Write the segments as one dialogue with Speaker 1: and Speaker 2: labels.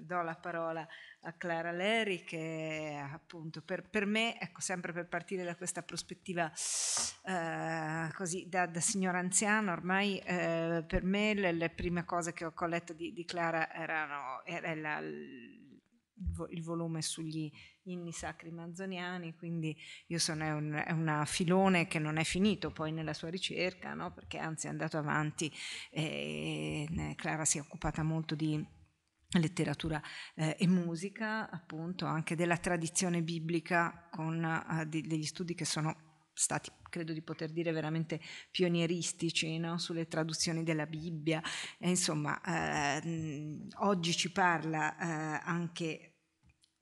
Speaker 1: do la parola a Clara Leri che appunto per, per me, ecco sempre per partire da questa prospettiva eh, così da, da signora anziana ormai, eh, per me le, le, prime cose che ho, letto di, di, Clara erano era la, il volume sugli inni sacri manzoniani, quindi io sono un, una filone che non è finito poi nella sua ricerca, no? perché anzi è andato avanti e Clara si è occupata molto di letteratura eh, e musica, appunto, anche della tradizione biblica con eh, di, degli studi che sono stati, credo di poter dire, veramente pionieristici no? sulle traduzioni della Bibbia. E, insomma, eh, oggi ci parla eh, anche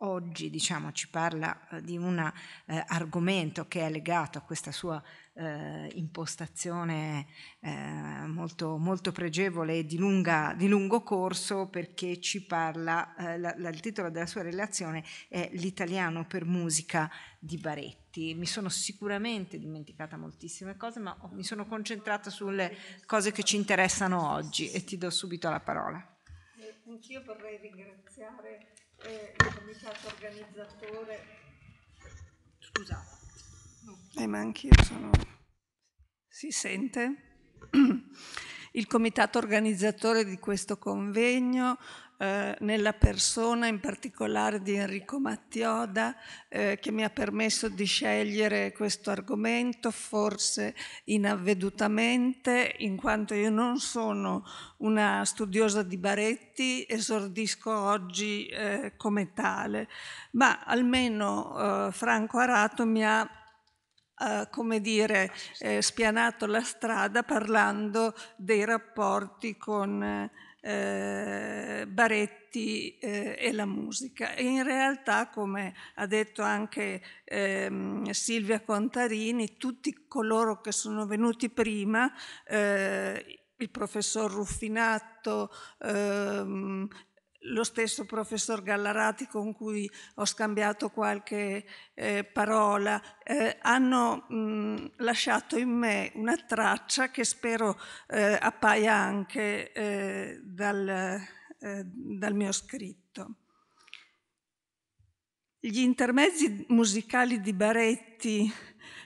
Speaker 1: oggi diciamo, ci parla eh, di un eh, argomento che è legato a questa sua eh, impostazione eh, molto, molto, pregevole e di, lunga, di, lungo corso perché ci parla, eh, la, la, il titolo della sua relazione è L'italiano per musica di Baretti. Mi sono sicuramente dimenticata moltissime cose, ma mi sono concentrata sulle cose che ci interessano oggi e ti do subito la parola.
Speaker 2: Anch'io vorrei ringraziare eh, il comitato organizzatore. Scusate. Eh, ma anch'io sono... Si sente? Il comitato organizzatore di questo convegno eh, nella persona in particolare di Enrico Mattioda eh, che mi ha permesso di scegliere questo argomento, forse inavvedutamente, in quanto io non sono una studiosa di Baretti, esordisco oggi eh, come tale, ma almeno eh, Franco Arato mi ha Uh, come dire, eh, spianato la strada parlando dei rapporti con eh, Baretti eh, e la musica. E in realtà, come ha detto anche ehm, Silvia Contarini, tutti coloro che sono venuti prima, eh, il professor Ruffinato, ehm, lo stesso professor Gallarati con cui ho scambiato qualche eh, parola, eh, hanno mh, lasciato in me una traccia che spero eh, appaia anche eh, dal, eh, dal mio scritto. Gli intermezzi musicali di Baretti,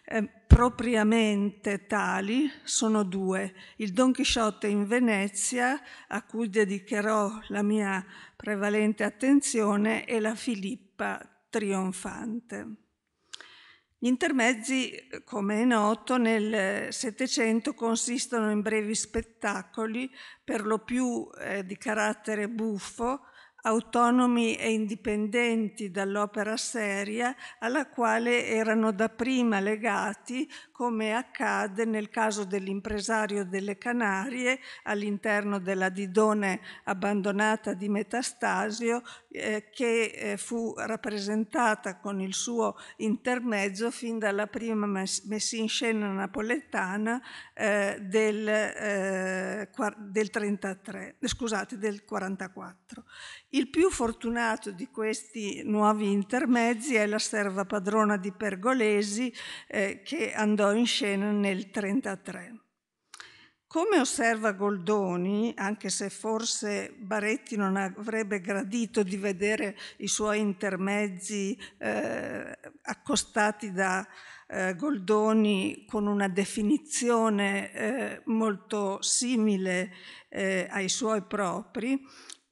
Speaker 2: eh, propriamente tali, sono due. Il Don Chisciotte in Venezia, a cui dedicherò la mia prevalente attenzione, e la Filippa trionfante. Gli intermezzi, come è noto, nel Settecento consistono in brevi spettacoli, per lo più eh, di carattere buffo, autonomi e indipendenti dall'opera seria alla quale erano dapprima legati, come accade nel caso dell'impresario delle Canarie all'interno della Didone abbandonata di Metastasio, eh, che eh, fu rappresentata con il suo intermezzo fin dalla prima messa in scena napoletana eh, del, eh, del 33, scusate, del 44. Il più fortunato di questi nuovi intermezzi è la serva padrona di Pergolesi eh, che andò in scena nel 1933. Come osserva Goldoni, anche se forse Baretti non avrebbe gradito di vedere i suoi intermezzi eh, accostati da eh, Goldoni con una definizione eh, molto simile eh, ai suoi propri,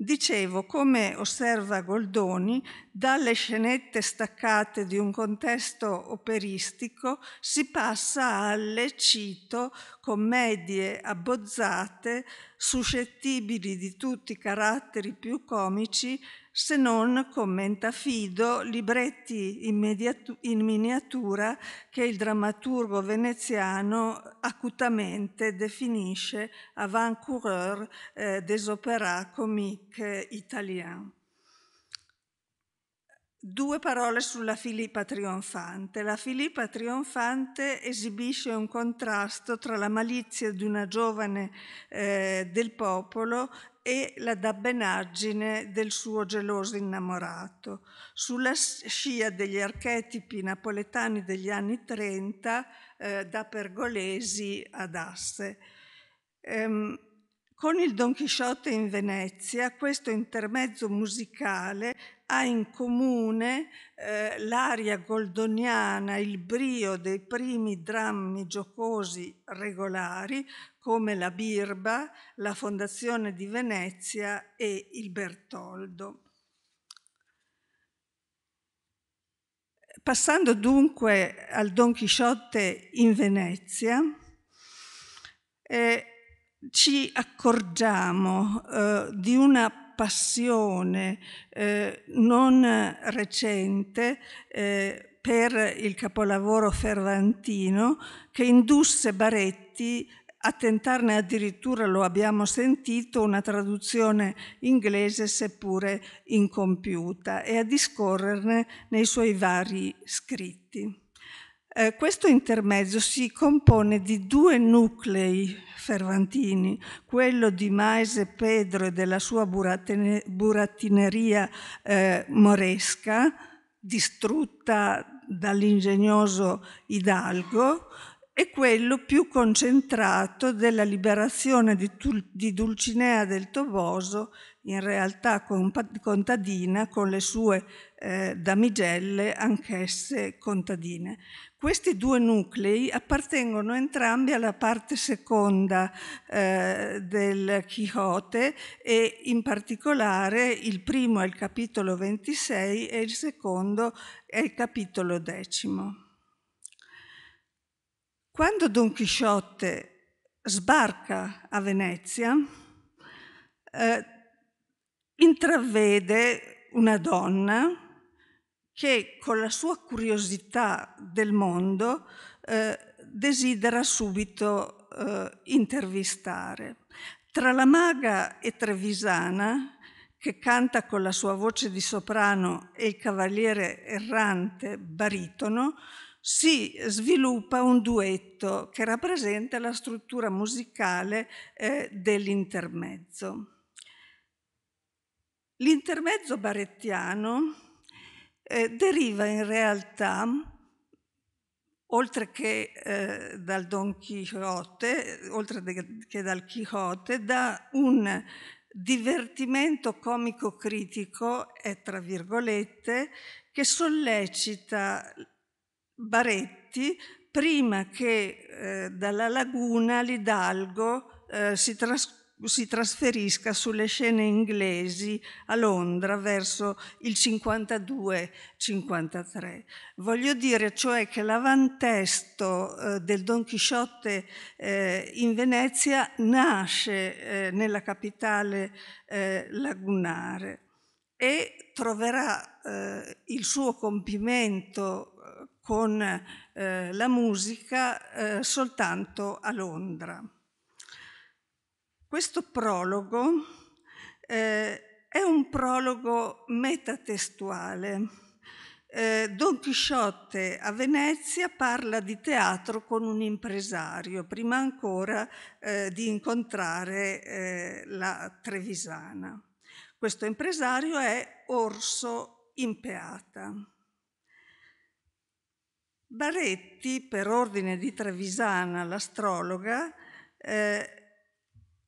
Speaker 2: Dicevo, come osserva Goldoni, dalle scenette staccate di un contesto operistico si passa alle, cito, commedie abbozzate, suscettibili di tutti i caratteri più comici, se non, commenta Fido, libretti in, in miniatura che il drammaturgo veneziano acutamente definisce avant-coureur eh, des opéras comiques italiens. Due parole sulla Filippa trionfante. La Filippa trionfante esibisce un contrasto tra la malizia di una giovane eh, del popolo e la dabbenaggine del suo geloso innamorato. Sulla scia degli archetipi napoletani degli anni 30, eh, da Pergolesi ad Asse. Ehm, con il Don Chisciotte in Venezia, questo intermezzo musicale ha in comune eh, l'aria goldoniana, il brio dei primi drammi giocosi regolari come la Birba, la Fondazione di Venezia e il Bertoldo. Passando dunque al Don Chisciotte in Venezia, eh, ci accorgiamo eh, di una passione eh, non recente eh, per il capolavoro fervantino che indusse Baretti a tentarne addirittura, lo abbiamo sentito, una traduzione inglese seppure incompiuta e a discorrerne nei suoi vari scritti. Eh, questo intermezzo si compone di due nuclei fervantini, quello di Maese Pedro e della sua burattineria eh, moresca, distrutta dall'ingegnoso Hidalgo, è quello più concentrato della liberazione di, di Dulcinea del Toboso, in realtà contadina, con le sue eh, damigelle anch'esse contadine. Questi due nuclei appartengono entrambi alla parte seconda eh, del Quijote e in particolare il primo è il capitolo 26 e il secondo è il capitolo decimo. Quando Don Chisciotte sbarca a Venezia, eh, intravede una donna che con la sua curiosità del mondo eh, desidera subito eh, intervistare. Tra la maga e Trevisana, che canta con la sua voce di soprano, e il cavaliere errante baritono, si sviluppa un duetto che rappresenta la struttura musicale eh, dell'intermezzo. L'intermezzo barettiano eh, deriva in realtà, oltre che eh, dal Don Quixote, oltre che dal Quixote, da un divertimento comico critico, è tra virgolette, che sollecita Baretti prima che eh, dalla laguna l'Idalgo eh, si, tras- si trasferisca sulle scene inglesi a Londra verso il 52-53. Voglio dire cioè che l'avantesto eh, del Don Chisciotte eh, in Venezia nasce eh, nella capitale eh, lagunare e troverà il suo compimento con eh, la musica eh, soltanto a Londra. Questo prologo eh, è un prologo metatestuale. Eh, Don Chisciotte a Venezia parla di teatro con un impresario, prima ancora eh, di incontrare eh, la Trevisana. Questo impresario è Orso Impeata. Baretti, per ordine di Trevisana, l'astrologa, eh,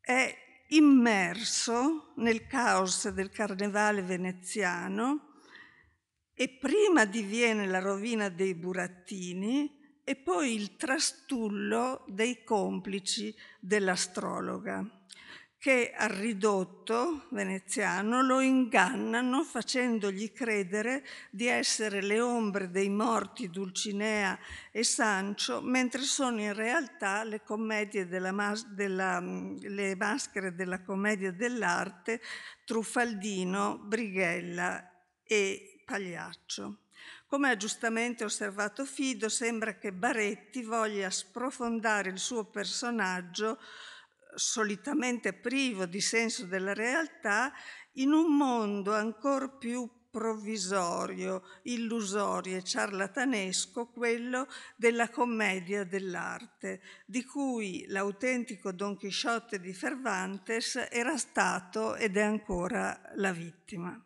Speaker 2: è immerso nel caos del carnevale veneziano e prima diviene la rovina dei burattini e poi il trastullo dei complici dell'astrologa che al ridotto veneziano lo ingannano facendogli credere di essere le ombre dei morti Dulcinea e Sancio, mentre sono in realtà le, mas- della, mm, le maschere della commedia dell'arte Truffaldino, Brighella e Pagliaccio. Come ha giustamente osservato Fido, sembra che Baretti voglia sprofondare il suo personaggio solitamente privo di senso della realtà, in un mondo ancora più provvisorio, illusorio e ciarlatanesco quello della commedia dell'arte, di cui l'autentico Don Chisciotte di Cervantes era stato ed è ancora la vittima.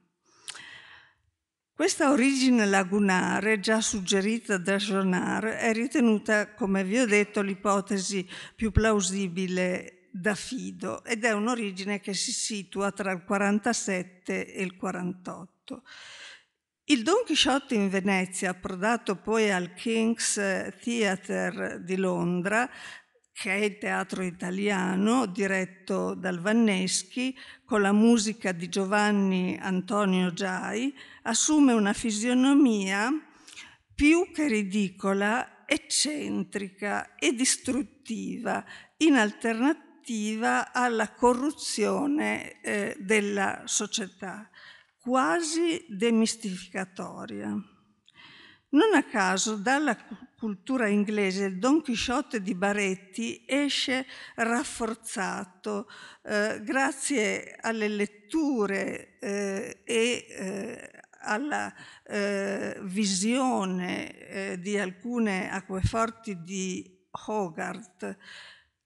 Speaker 2: Questa origine lagunare, già suggerita da Jonard, è ritenuta, come vi ho detto, l'ipotesi più plausibile da Fido ed è un'origine che si situa tra il 47 e il 48. Il Don Quixote in Venezia, approdato poi al King's Theatre di Londra, che è il teatro italiano diretto dal Vanneschi con la musica di Giovanni Antonio Giai, assume una fisionomia più che ridicola, eccentrica e distruttiva, in alternativa relativa alla corruzione eh, della società, quasi demistificatoria. Non a caso dalla cultura inglese il Don Chisciotte di Baretti esce rafforzato eh, grazie alle letture eh, e eh, alla eh, visione eh, di alcune acqueforti di Hogarth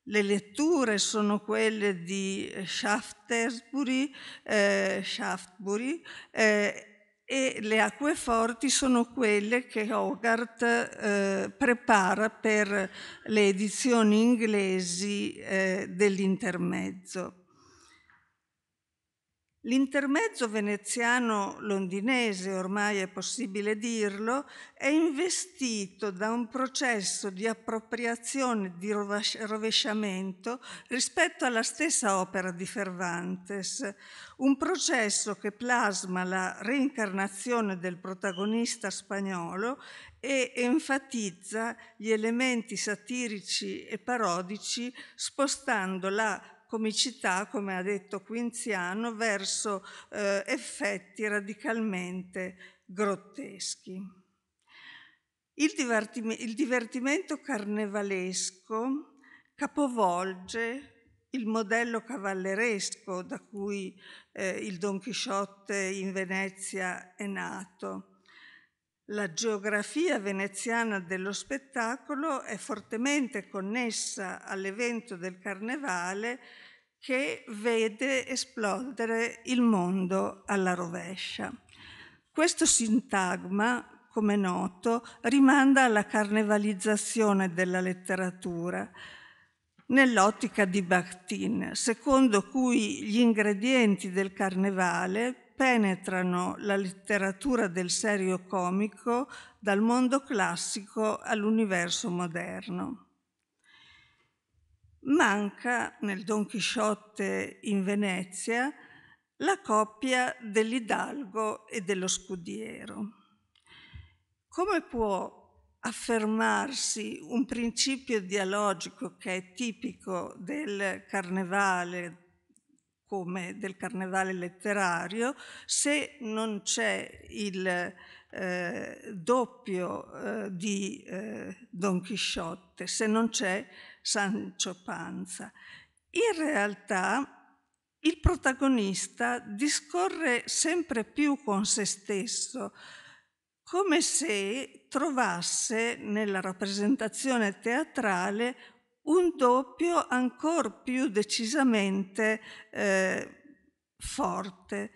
Speaker 2: le letture sono quelle di eh, Shaftesbury, eh, Shaftbury eh, e le acqueforti sono quelle che Hogarth eh, prepara per le edizioni inglesi eh, dell'intermezzo. L'intermezzo veneziano-londinese, ormai è possibile dirlo, è investito da un processo di appropriazione, di rovesciamento rispetto alla stessa opera di Cervantes, un processo che plasma la reincarnazione del protagonista spagnolo e enfatizza gli elementi satirici e parodici spostando la comicità, come ha detto Quinziano, verso eh, effetti radicalmente grotteschi. Il, divertim- il divertimento carnevalesco capovolge il modello cavalleresco da cui eh, il Don Chisciotte in Venezia è nato la geografia veneziana dello spettacolo è fortemente connessa all'evento del carnevale che vede esplodere il mondo alla rovescia. Questo sintagma, come noto, rimanda alla carnevalizzazione della letteratura nell'ottica di Bakhtin, secondo cui gli ingredienti del carnevale, penetrano la letteratura del serio comico dal mondo classico all'universo moderno. Manca nel Don Chisciotte in Venezia la coppia dell'idalgo e dello scudiero. Come può affermarsi un principio dialogico che è tipico del carnevale come del carnevale letterario, se non c'è il eh, doppio eh, di eh, Don Chisciotte, se non c'è Sancio Panza. In realtà il protagonista discorre sempre più con se stesso, come se trovasse nella rappresentazione teatrale un doppio ancora più decisamente eh, forte.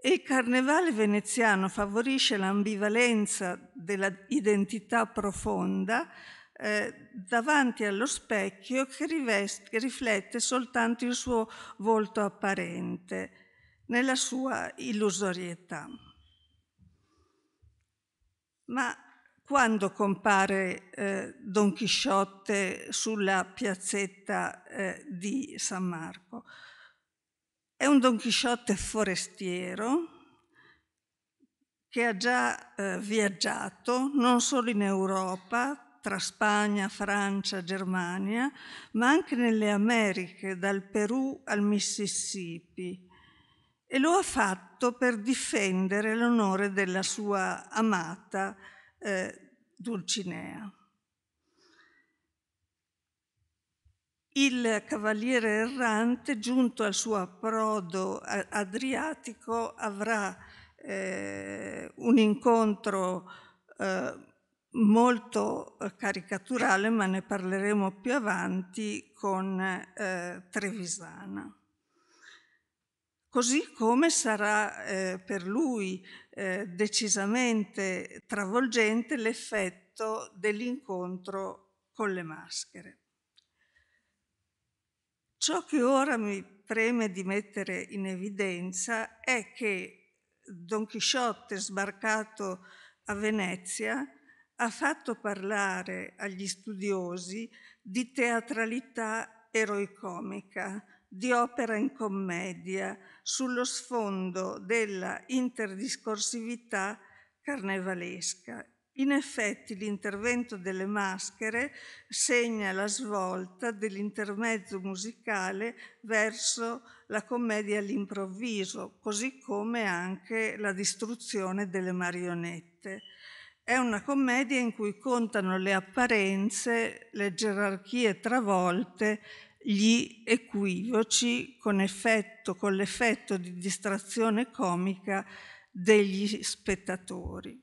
Speaker 2: E il carnevale veneziano favorisce l'ambivalenza dell'identità profonda eh, davanti allo specchio che, riveste, che riflette soltanto il suo volto apparente nella sua illusorietà. Ma quando compare eh, Don Chisciotte sulla piazzetta eh, di San Marco. È un Don Chisciotte forestiero che ha già eh, viaggiato non solo in Europa, tra Spagna, Francia, Germania, ma anche nelle Americhe, dal Perù al Mississippi e lo ha fatto per difendere l'onore della sua amata eh, Dulcinea. Il cavaliere errante, giunto al suo approdo adriatico, avrà eh, un incontro eh, molto eh, caricaturale, ma ne parleremo più avanti, con eh, Trevisana così come sarà eh, per lui eh, decisamente travolgente l'effetto dell'incontro con le maschere. Ciò che ora mi preme di mettere in evidenza è che Don Chisciotte, sbarcato a Venezia, ha fatto parlare agli studiosi di teatralità eroicomica, di opera in commedia sullo sfondo della interdiscorsività carnevalesca. In effetti l'intervento delle maschere segna la svolta dell'intermezzo musicale verso la commedia all'improvviso, così come anche la distruzione delle marionette. È una commedia in cui contano le apparenze, le gerarchie travolte gli equivoci con, effetto, con l'effetto di distrazione comica degli spettatori.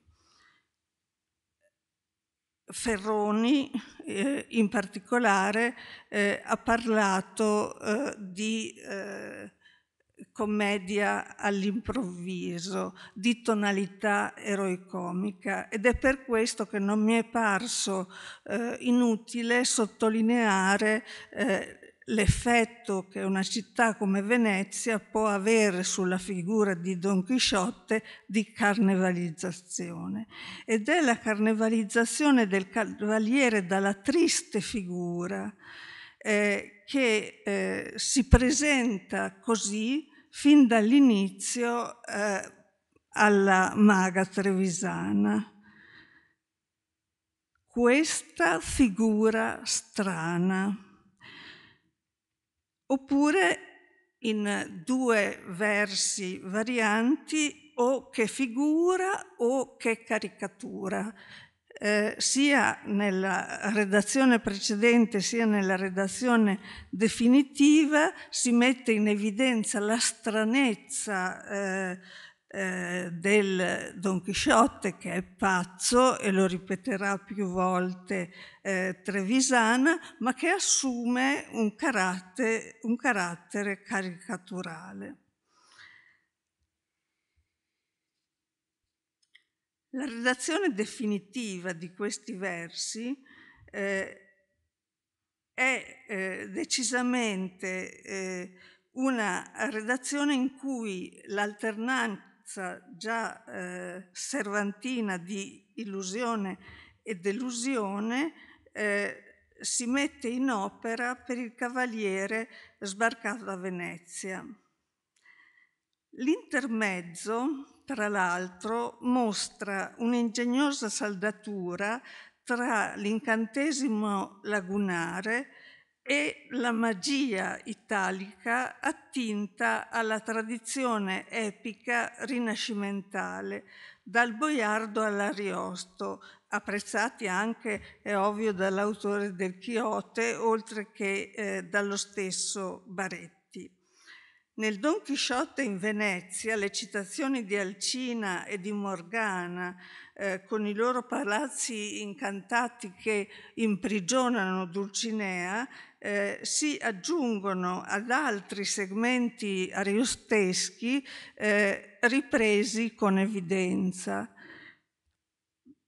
Speaker 2: Ferroni eh, in particolare eh, ha parlato eh, di eh, commedia all'improvviso, di tonalità eroicomica ed è per questo che non mi è parso eh, inutile sottolineare eh, l'effetto che una città come Venezia può avere sulla figura di Don Chisciotte di carnevalizzazione. Ed è la carnevalizzazione del cavaliere dalla triste figura eh, che eh, si presenta così fin dall'inizio eh, alla maga trevisana. Questa figura strana oppure in due versi varianti o che figura o che caricatura. Eh, sia nella redazione precedente sia nella redazione definitiva si mette in evidenza la stranezza eh, eh, del Don Chisciotte che è pazzo e lo ripeterà più volte eh, Trevisana, ma che assume un carattere, un carattere caricaturale. La redazione definitiva di questi versi eh, è eh, decisamente eh, una redazione in cui l'alternante comunanza già eh, servantina di illusione e delusione eh, si mette in opera per il cavaliere sbarcato a Venezia. L'intermezzo, tra l'altro, mostra un'ingegnosa saldatura tra l'incantesimo lagunare, e la magia italica attinta alla tradizione epica rinascimentale, dal boiardo all'ariosto, apprezzati anche, è ovvio, dall'autore del Chiote, oltre che eh, dallo stesso Baretti. Nel Don Chisciotte in Venezia le citazioni di Alcina e di Morgana, eh, con i loro palazzi incantati che imprigionano Dulcinea, eh, si aggiungono ad altri segmenti ariosteschi eh, ripresi con evidenza.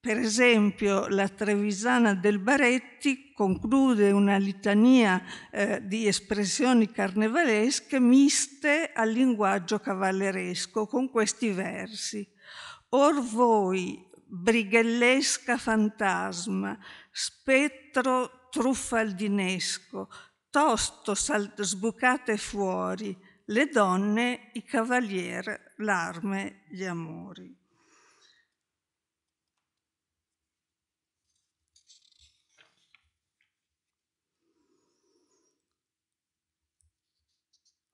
Speaker 2: Per esempio, la Trevisana del Baretti conclude una litania eh, di espressioni carnevalesche miste al linguaggio cavalleresco con questi versi. Or voi, brighellesca fantasma, spettro truffaldinesco, tosto sal- sbucate fuori, le donne, i cavalier, l'arme, gli amori.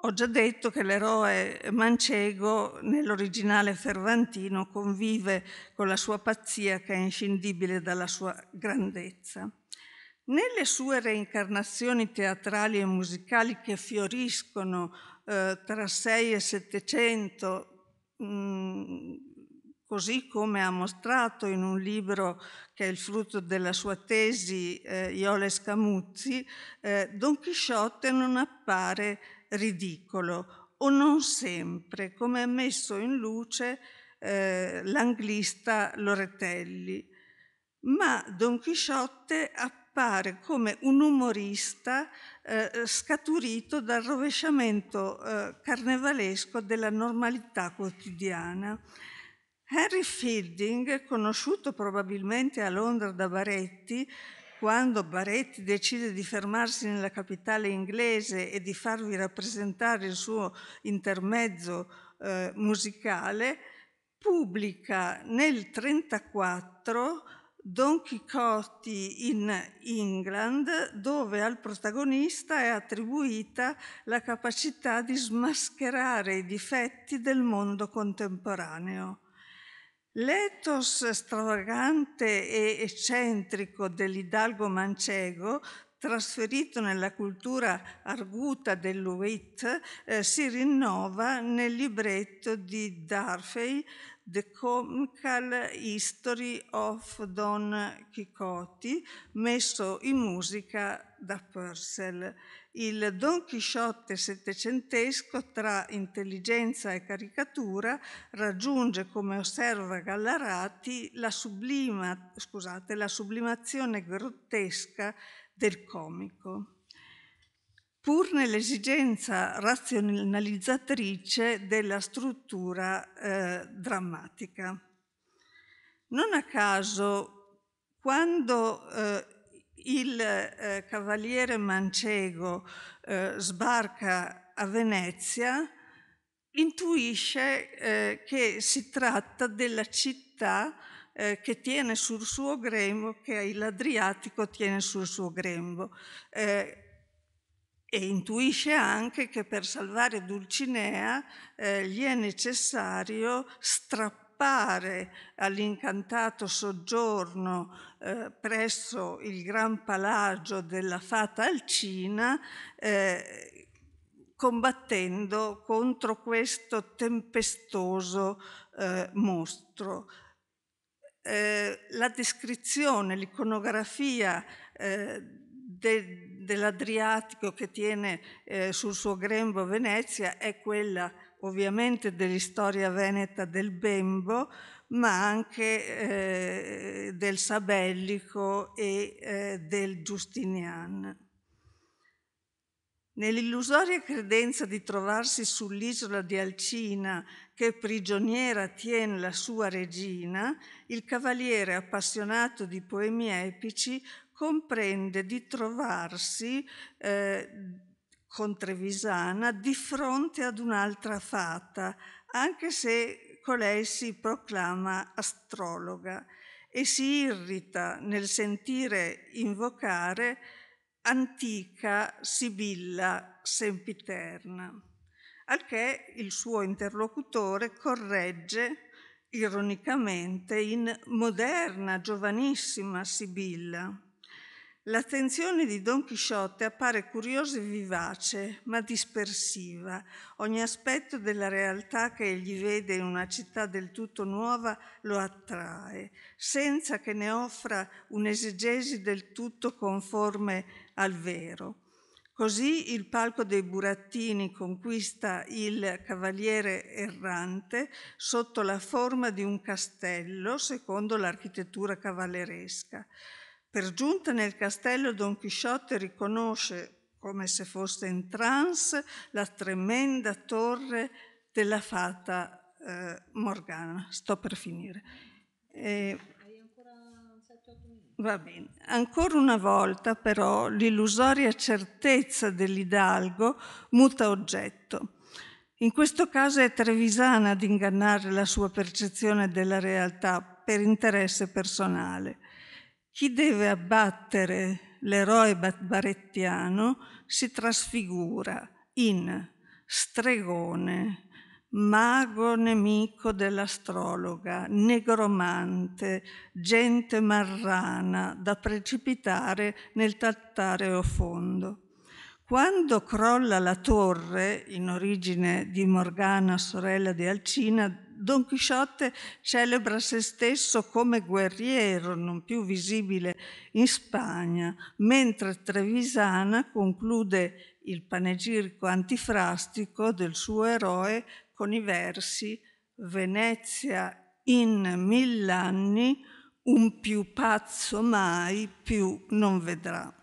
Speaker 2: Ho già detto che l'eroe Mancego nell'originale fervantino convive con la sua pazzia che è inscindibile dalla sua grandezza. Nelle sue reincarnazioni teatrali e musicali che fioriscono eh, tra 6 e 700, mh, mm, così come ha mostrato in un libro che è il frutto della sua tesi, eh, Iole Scamuzzi, eh, Don Chisciotte non appare ridicolo o non sempre, come ha messo in luce eh, l'anglista Loretelli. Ma Don Chisciotte appare appare come un umorista eh, scaturito dal rovesciamento eh, carnevalesco della normalità quotidiana. Henry Fielding, conosciuto probabilmente a Londra da Baretti, quando Baretti decide di fermarsi nella capitale inglese e di farvi rappresentare il suo intermezzo eh, musicale, pubblica nel 1934 Don Quixote in England, dove al protagonista è attribuita la capacità di smascherare i difetti del mondo contemporaneo. L'etos stravagante e eccentrico dell'idalgo mancego trasferito nella cultura arguta dell'Uit, eh, si rinnova nel libretto di Darfey The Comical History of Don Quixote, messo in musica da Purcell. Il Don Chisciotte settecentesco tra intelligenza e caricatura raggiunge, come osserva Gallarati, la, sublima, scusate, la sublimazione grottesca del comico pur nell'esigenza razionalizzatrice della struttura eh, drammatica. Non a caso, quando eh, il eh, cavaliere Mancego eh, sbarca a Venezia, intuisce eh, che si tratta della città eh, che tiene sul suo grembo, che l'Adriatico tiene sul suo grembo. Eh, e intuisce anche che per salvare Dulcinea eh, gli è necessario strappare all'incantato soggiorno eh, presso il gran palagio della fata Alcina eh, combattendo contro questo tempestoso eh, mostro. Eh, la descrizione, l'iconografia eh, de, dell'Adriatico che tiene eh, sul suo grembo Venezia è quella ovviamente dell'istoria veneta del Bembo, ma anche eh, del Sabellico e eh, del Giustinian. Nell'illusoria credenza di trovarsi sull'isola di Alcina che prigioniera tiene la sua regina, il cavaliere appassionato di poemi epici comprende di trovarsi eh, con Trevisana di fronte ad un'altra fata, anche se colei si proclama astrologa e si irrita nel sentire invocare antica Sibilla sempiterna, al che il suo interlocutore corregge ironicamente in moderna, giovanissima Sibilla L'attenzione di Don Chisciotte appare curiosa e vivace, ma dispersiva. Ogni aspetto della realtà che egli vede in una città del tutto nuova lo attrae, senza che ne offra un'esegesi del tutto conforme al vero. Così il palco dei burattini conquista il cavaliere errante sotto la forma di un castello, secondo l'architettura cavalleresca. Per giunta nel castello Don Chisciotte riconosce, come se fosse in trance, la tremenda torre della fata eh, Morgana. Sto per finire. E... Va bene. Ancora una volta però l'illusoria certezza dell'idalgo muta oggetto. In questo caso è Trevisana ad ingannare la sua percezione della realtà per interesse personale. Chi deve abbattere l'eroe barettiano si trasfigura in stregone, mago nemico dell'astrologa, negromante, gente marrana da precipitare nel tartareo fondo. Quando crolla la torre, in origine di Morgana, sorella di Alcina, Don Chisciotte celebra se stesso come guerriero, non più visibile in Spagna, mentre Trevisana conclude il panegirico antifrastico del suo eroe con i versi Venezia in mill'anni, un più pazzo mai più non vedrà.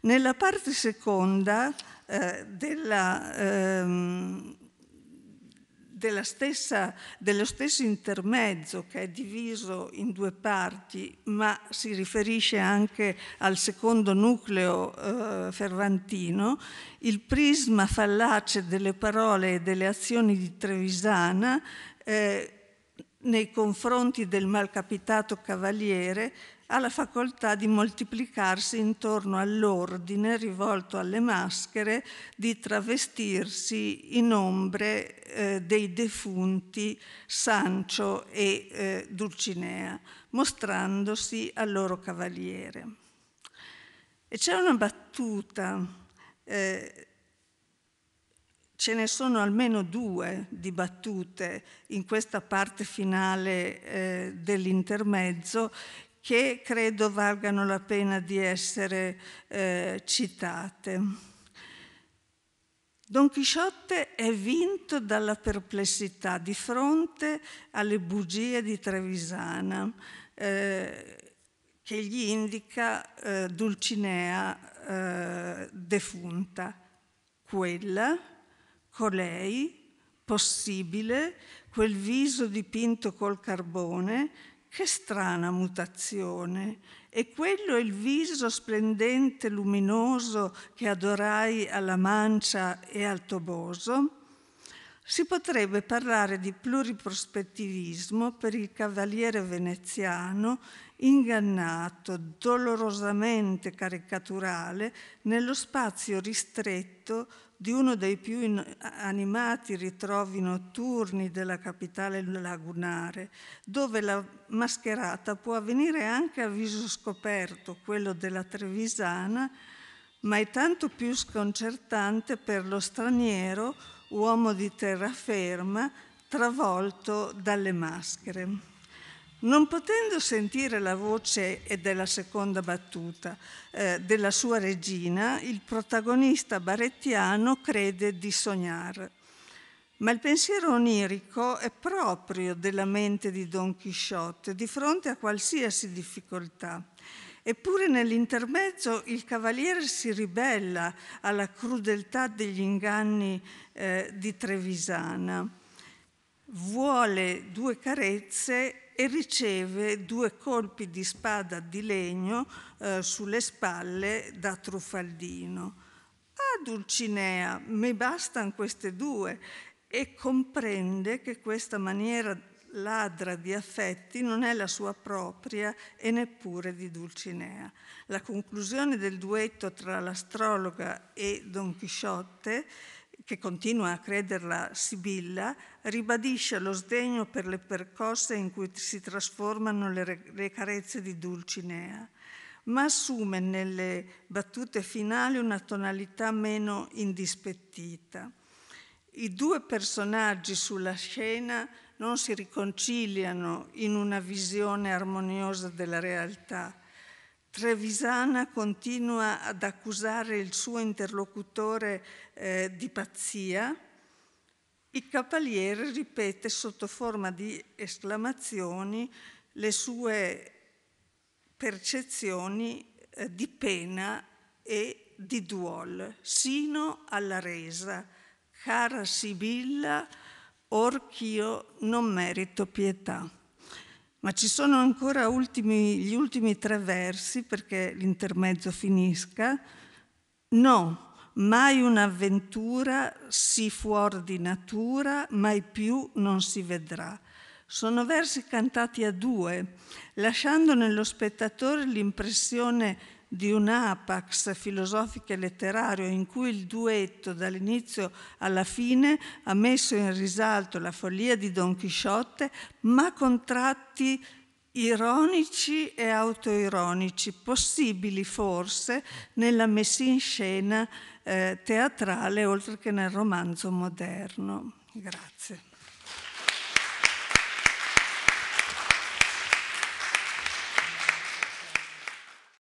Speaker 2: Nella parte seconda eh, della... Ehm, stessa, dello stesso intermezzo che è diviso in due parti, ma si riferisce anche al secondo nucleo eh, fervantino, il prisma fallace delle parole e delle azioni di Trevisana eh, nei confronti del malcapitato cavaliere ha la facoltà di moltiplicarsi intorno all'ordine rivolto alle maschere di travestirsi in ombre eh, dei defunti Sancio e eh, Dulcinea, mostrandosi al loro cavaliere. E c'è una battuta, eh, ce ne sono almeno due di battute in questa parte finale eh, dell'intermezzo che credo valgano la pena di essere eh, citate. Don Chisciotte è vinto dalla perplessità di fronte alle bugie di Trevisana eh, che gli indica eh, Dulcinea eh, defunta. Quella, colei, possibile, quel viso dipinto col carbone che strana mutazione! E quello è il viso splendente, luminoso che adorai alla mancia e al toboso? Si potrebbe parlare di pluriprospettivismo per il cavaliere veneziano ingannato, dolorosamente caricaturale, nello spazio ristretto di uno dei più animati ritrovi notturni della capitale lagunare, dove la mascherata può avvenire anche a viso scoperto, quello della Trevisana, ma è tanto più sconcertante per lo straniero, uomo di terraferma, travolto dalle maschere. Non potendo sentire la voce della seconda battuta eh, della sua regina, il protagonista barettiano crede di sognare. Ma il pensiero onirico è proprio della mente di Don Chisciotte di fronte a qualsiasi difficoltà. Eppure nell'intermezzo il cavaliere si ribella alla crudeltà degli inganni eh, di Trevisana. Vuole due carezze e riceve due colpi di spada di legno eh, sulle spalle da Truffaldino. Ah, Dulcinea, mi bastan queste due e comprende che questa maniera ladra di affetti non è la sua propria e neppure di Dulcinea. La conclusione del duetto tra l'astrologa e Don Chisciotte che continua a crederla Sibilla, ribadisce lo sdegno per le percosse in cui si trasformano le, le carezze di Dulcinea, ma assume nelle battute finali una tonalità meno indispettita. I due personaggi sulla scena non si riconciliano in una visione armoniosa della realtà Trevisana continua ad accusare il suo interlocutore eh, di pazzia, il cavaliere ripete sotto forma di esclamazioni le sue percezioni eh, di pena e di duol, sino alla resa. Cara Sibilla, orch'io non merito pietà. Ma ci sono ancora ultimi, gli ultimi tre versi perché l'intermezzo finisca. No, mai un'avventura sì fuor di natura, mai più non si vedrà. Sono versi cantati a due, lasciando nello spettatore l'impressione di un apax filosofico e letterario in cui il duetto dall'inizio alla fine ha messo in risalto la follia di Don Chisciotte, ma con tratti ironici e autoironici, possibili forse nella messa in scena eh, teatrale oltre che nel romanzo moderno. Grazie.